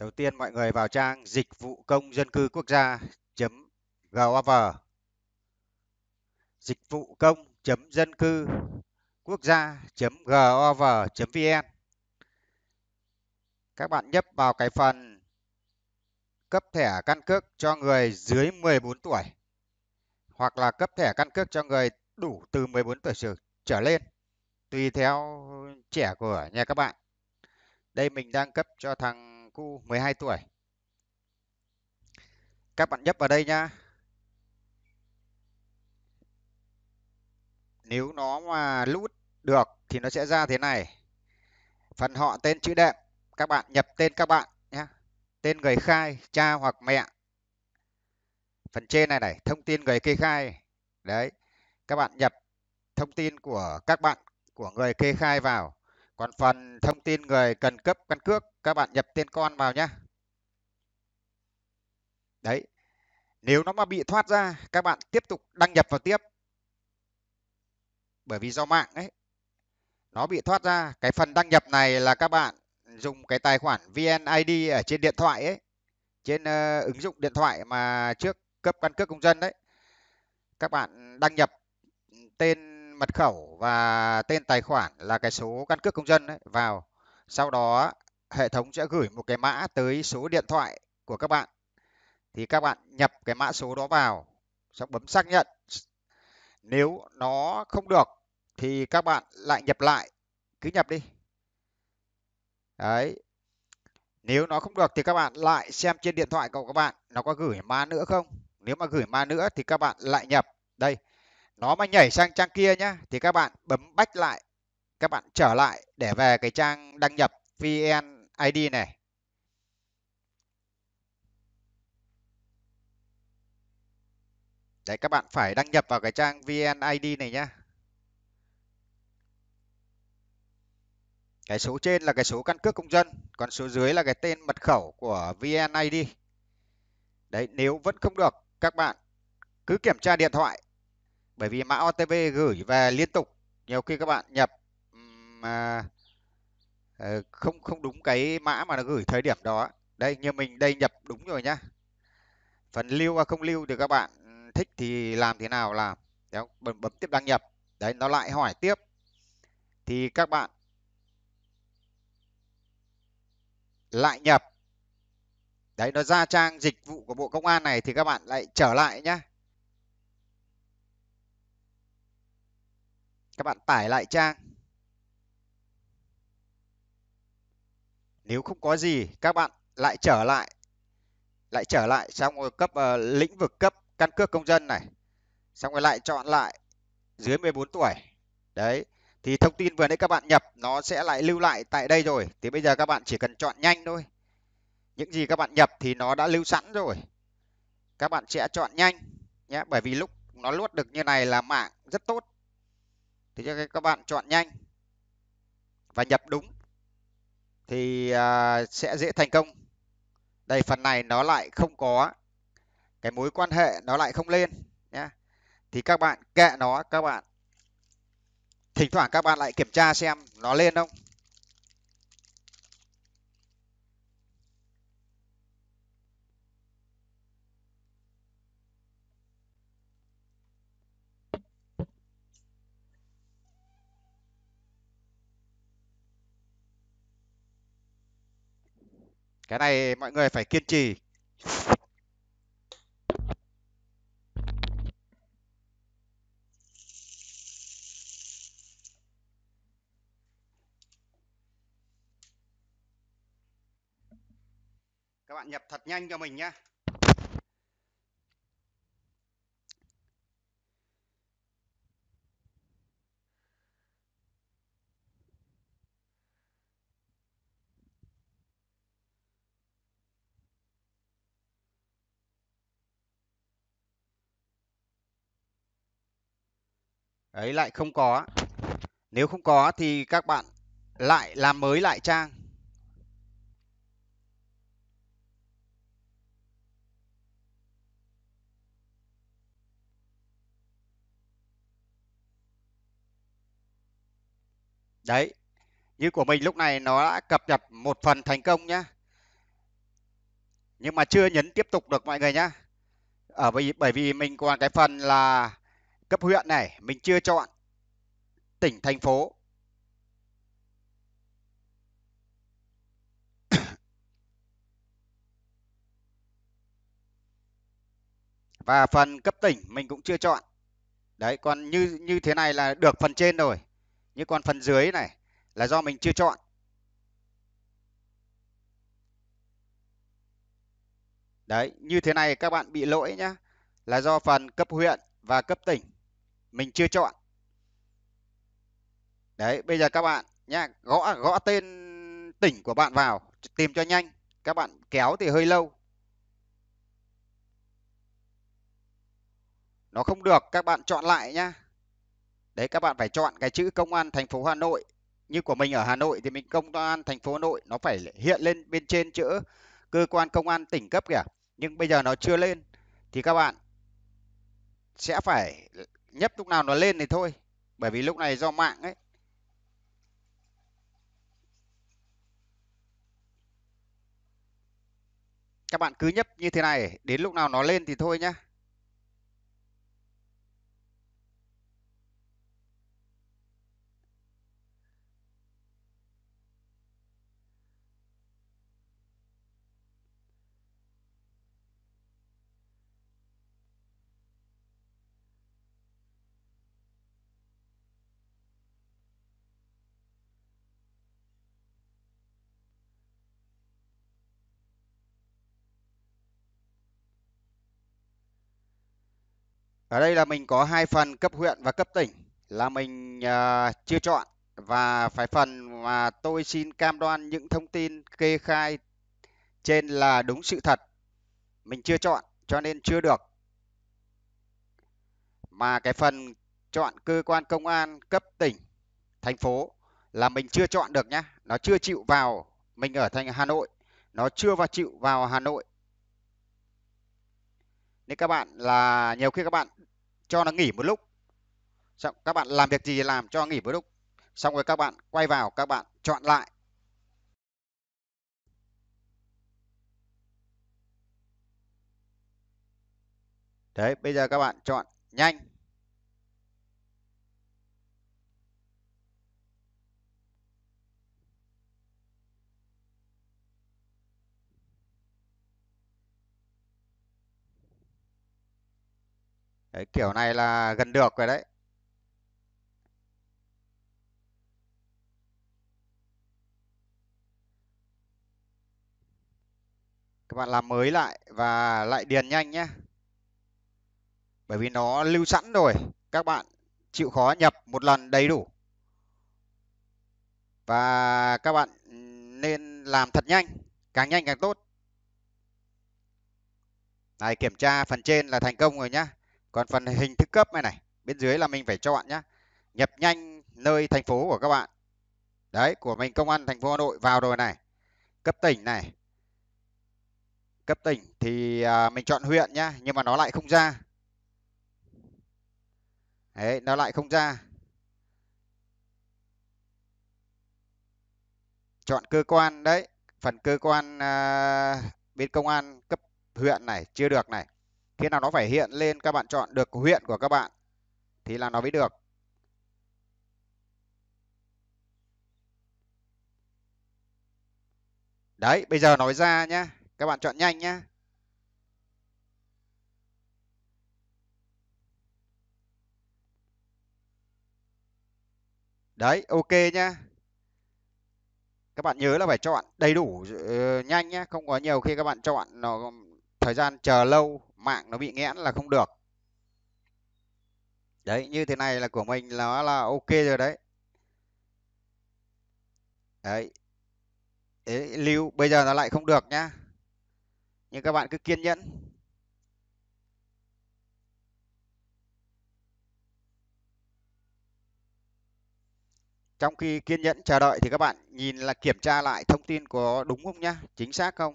Đầu tiên mọi người vào trang dịch vụ công dân cư quốc gia.gov dịch vụ công dân cư quốc gia.gov vn các bạn nhấp vào cái phần cấp thẻ căn cước cho người dưới 14 tuổi hoặc là cấp thẻ căn cước cho người đủ từ 14 tuổi trở lên tùy theo trẻ của nhà các bạn đây mình đang cấp cho thằng cu 12 tuổi. Các bạn nhấp vào đây nhá. Nếu nó mà lút được thì nó sẽ ra thế này. Phần họ tên chữ đệm, các bạn nhập tên các bạn nhé. Tên người khai, cha hoặc mẹ. Phần trên này này, thông tin người kê khai. Đấy, các bạn nhập thông tin của các bạn của người kê khai vào còn phần thông tin người cần cấp căn cước, các bạn nhập tên con vào nhé. Đấy. Nếu nó mà bị thoát ra, các bạn tiếp tục đăng nhập vào tiếp. Bởi vì do mạng ấy, nó bị thoát ra. Cái phần đăng nhập này là các bạn dùng cái tài khoản VNID ở trên điện thoại ấy, trên uh, ứng dụng điện thoại mà trước cấp căn cước công dân đấy. Các bạn đăng nhập tên mật khẩu và tên tài khoản là cái số căn cước công dân ấy, vào sau đó hệ thống sẽ gửi một cái mã tới số điện thoại của các bạn thì các bạn nhập cái mã số đó vào xong bấm xác nhận nếu nó không được thì các bạn lại nhập lại cứ nhập đi đấy nếu nó không được thì các bạn lại xem trên điện thoại của các bạn nó có gửi mã nữa không nếu mà gửi mã nữa thì các bạn lại nhập đây nó mà nhảy sang trang kia nhá thì các bạn bấm back lại các bạn trở lại để về cái trang đăng nhập vnid này đấy các bạn phải đăng nhập vào cái trang vnid này nhá cái số trên là cái số căn cước công dân còn số dưới là cái tên mật khẩu của vnid đấy nếu vẫn không được các bạn cứ kiểm tra điện thoại bởi vì mã OTP gửi về liên tục nhiều khi các bạn nhập mà ờ, không không đúng cái mã mà nó gửi thời điểm đó đây như mình đây nhập đúng rồi nhá phần lưu và không lưu thì các bạn thích thì làm thế nào làm đấy, bấm, bấm tiếp đăng nhập đấy nó lại hỏi tiếp thì các bạn lại nhập đấy nó ra trang dịch vụ của bộ công an này thì các bạn lại trở lại nhá các bạn tải lại trang nếu không có gì các bạn lại trở lại lại trở lại xong rồi cấp uh, lĩnh vực cấp căn cước công dân này xong rồi lại chọn lại dưới 14 tuổi đấy thì thông tin vừa nãy các bạn nhập nó sẽ lại lưu lại tại đây rồi thì bây giờ các bạn chỉ cần chọn nhanh thôi những gì các bạn nhập thì nó đã lưu sẵn rồi các bạn sẽ chọn nhanh nhé bởi vì lúc nó luốt được như này là mạng rất tốt thì các bạn chọn nhanh và nhập đúng thì à, sẽ dễ thành công đây phần này nó lại không có cái mối quan hệ nó lại không lên nhé thì các bạn kệ nó các bạn thỉnh thoảng các bạn lại kiểm tra xem nó lên không cái này mọi người phải kiên trì các bạn nhập thật nhanh cho mình nhé đấy lại không có nếu không có thì các bạn lại làm mới lại trang đấy như của mình lúc này nó đã cập nhật một phần thành công nhá nhưng mà chưa nhấn tiếp tục được mọi người nhá ở bởi vì mình còn cái phần là cấp huyện này mình chưa chọn tỉnh thành phố và phần cấp tỉnh mình cũng chưa chọn đấy còn như như thế này là được phần trên rồi nhưng còn phần dưới này là do mình chưa chọn đấy như thế này các bạn bị lỗi nhá là do phần cấp huyện và cấp tỉnh mình chưa chọn đấy bây giờ các bạn nhá gõ gõ tên tỉnh của bạn vào tìm cho nhanh các bạn kéo thì hơi lâu nó không được các bạn chọn lại nhá đấy các bạn phải chọn cái chữ công an thành phố Hà Nội như của mình ở Hà Nội thì mình công an thành phố Hà Nội nó phải hiện lên bên trên chữ cơ quan công an tỉnh cấp kìa nhưng bây giờ nó chưa lên thì các bạn sẽ phải nhấp lúc nào nó lên thì thôi bởi vì lúc này do mạng ấy các bạn cứ nhấp như thế này đến lúc nào nó lên thì thôi nhá ở đây là mình có hai phần cấp huyện và cấp tỉnh là mình uh, ờ, chưa chọn và phải phần mà tôi xin cam đoan những thông tin kê khai trên là đúng sự thật mình chưa chọn cho nên chưa được mà cái phần chọn cơ quan công an cấp tỉnh thành phố là mình chưa chọn được nhá nó chưa chịu vào mình ở thành Hà Nội nó chưa vào chịu vào Hà Nội nên các bạn là nhiều khi các bạn cho nó nghỉ một lúc xong các bạn làm việc gì làm cho nghỉ một lúc xong rồi các bạn quay vào các bạn chọn lại đấy bây giờ các bạn chọn nhanh đấy kiểu này là gần được rồi đấy các bạn làm mới lại và lại điền nhanh nhé bởi vì nó lưu sẵn rồi các bạn chịu khó nhập một lần đầy đủ và các bạn nên làm thật nhanh càng nhanh càng tốt này kiểm tra phần trên là thành công rồi nhé còn phần hình thức cấp này này bên dưới là mình phải chọn nhá nhập nhanh nơi thành phố của các bạn đấy của mình công an thành phố hà nội vào rồi này cấp tỉnh này cấp tỉnh thì à, mình chọn huyện nhá nhưng mà nó lại không ra đấy nó lại không ra chọn cơ quan đấy phần cơ quan à, bên công an cấp huyện này chưa được này khi nào nó phải hiện lên các bạn chọn được huyện của các bạn thì là nó mới được đấy bây giờ nói ra nhá các bạn chọn nhanh nhá đấy ok nhá các bạn nhớ là phải chọn đầy đủ uh, nhanh nhé không có nhiều khi các bạn chọn nó thời gian chờ lâu mạng nó bị nghẽn là không được đấy như thế này là của mình nó là ok rồi đấy đấy Đấy, lưu bây giờ nó lại không được nhá nhưng các bạn cứ kiên nhẫn trong khi kiên nhẫn chờ đợi thì các bạn nhìn là kiểm tra lại thông tin có đúng không nhá chính xác không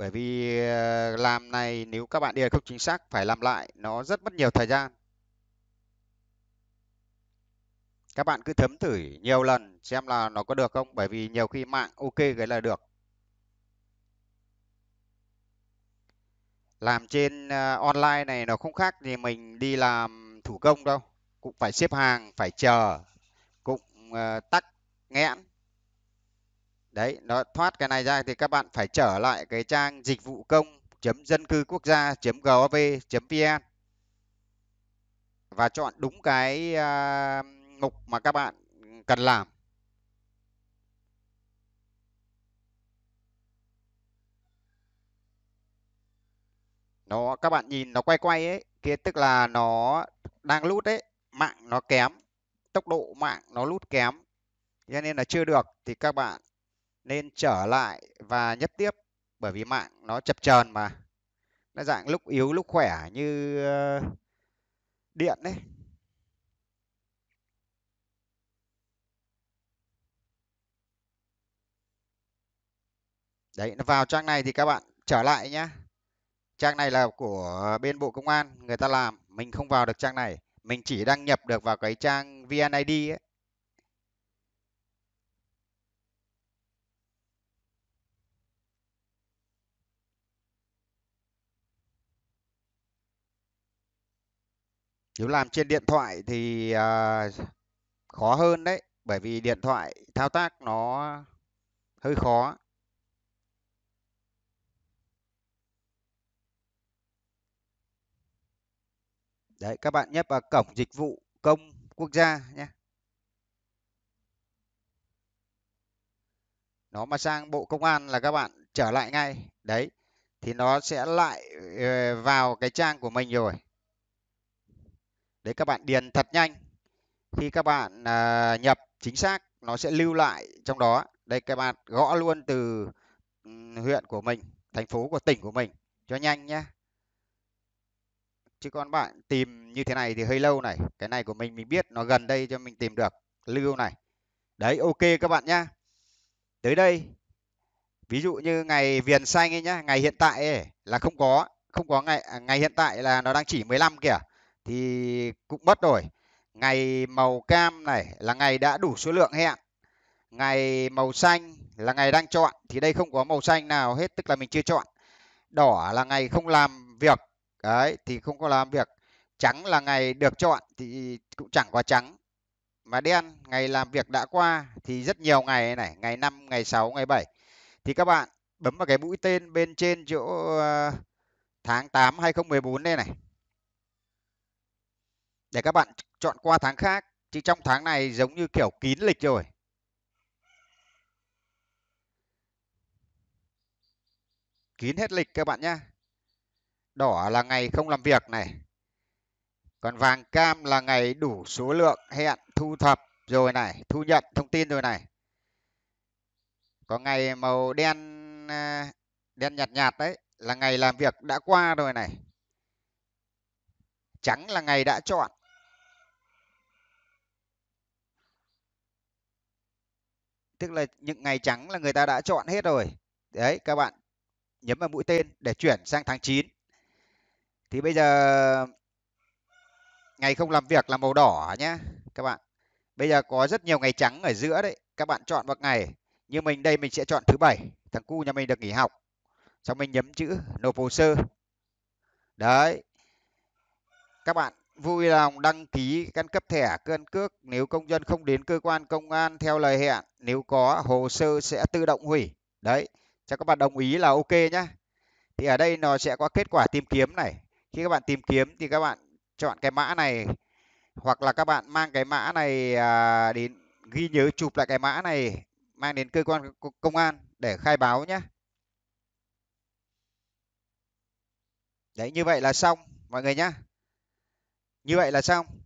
bởi vì ờ, làm này nếu các bạn đi không chính xác phải làm lại nó rất mất nhiều thời gian các bạn cứ thấm thử nhiều lần xem là nó có được không bởi vì nhiều khi mạng ok cái là được làm trên ờ, online này nó không khác gì mình đi làm thủ công đâu cũng phải xếp hàng phải chờ cũng ờ, tắc nghẽn đấy nó thoát cái này ra thì các bạn phải trở lại cái trang dịch vụ công chấm dân cư quốc gia chấm gov vn và chọn đúng cái uh, mục mà các bạn cần làm nó các bạn nhìn nó quay quay ấy kia tức là nó đang lút ấy mạng nó kém tốc độ mạng nó lút kém cho nên là chưa được thì các bạn nên trở lại và nhấp tiếp bởi vì mạng nó chập chờn mà nó dạng lúc yếu lúc khỏe như ờ, điện đấy đấy nó vào trang này thì các bạn trở lại nhá trang này là của bên bộ công an người ta làm mình không vào được trang này mình chỉ đăng nhập được vào cái trang vnid ấy nếu làm trên điện thoại thì à, khó hơn đấy bởi vì điện thoại thao tác nó hơi khó đấy các bạn nhấp vào cổng dịch vụ công quốc gia nhé nó mà sang bộ công an là các bạn trở lại ngay đấy thì nó sẽ lại ờ, vào cái trang của mình rồi đấy các bạn điền thật nhanh khi các bạn à, nhập chính xác nó sẽ lưu lại trong đó đây các bạn gõ luôn từ huyện của mình thành phố của tỉnh của mình cho nhanh nhé chứ còn bạn tìm như thế này thì hơi lâu này cái này của mình mình biết nó gần đây cho mình tìm được lưu này đấy ok các bạn nhé tới đây ví dụ như ngày viền xanh ấy nhá ngày hiện tại ấy là không có không có ngày à, ngày hiện tại là nó đang chỉ 15 kìa thì cũng mất rồi ngày màu cam này là ngày đã đủ số lượng hẹn ngày màu xanh là ngày đang chọn thì đây không có màu xanh nào hết tức là mình chưa chọn đỏ là ngày không làm việc đấy thì không có làm việc trắng là ngày được chọn thì cũng chẳng có trắng mà đen ngày làm việc đã qua thì rất nhiều ngày này ngày 5 ngày 6 ngày 7 thì các bạn bấm vào cái mũi tên bên trên chỗ ờ, tháng 8 2014 đây này để các bạn chọn qua tháng khác chứ trong tháng này giống như kiểu kín lịch rồi kín hết lịch các bạn nhé đỏ là ngày không làm việc này còn vàng cam là ngày đủ số lượng hẹn thu thập rồi này thu nhận thông tin rồi này có ngày màu đen à, đen nhạt nhạt đấy là ngày làm việc đã qua rồi này trắng là ngày đã chọn tức là những ngày trắng là người ta đã chọn hết rồi đấy các bạn nhấn vào mũi tên để chuyển sang tháng 9 thì bây giờ ngày không làm việc là màu đỏ nhé các bạn bây giờ có rất nhiều ngày trắng ở giữa đấy các bạn chọn một ngày như mình đây mình sẽ chọn thứ bảy thằng cu nhà mình được nghỉ học xong mình nhấn chữ nộp hồ sơ đấy các bạn vui lòng đăng ký căn cấp thẻ căn cước nếu công dân không đến cơ quan công an theo lời hẹn nếu có hồ sơ sẽ tự động hủy đấy cho các bạn đồng ý là ok nhé thì ở đây nó sẽ có kết quả tìm kiếm này khi các bạn tìm kiếm thì các bạn chọn cái mã này hoặc là các bạn mang cái mã này à, đến ghi nhớ chụp lại cái mã này mang đến cơ quan công an để khai báo nhé đấy như vậy là xong mọi người nhé như vậy là xong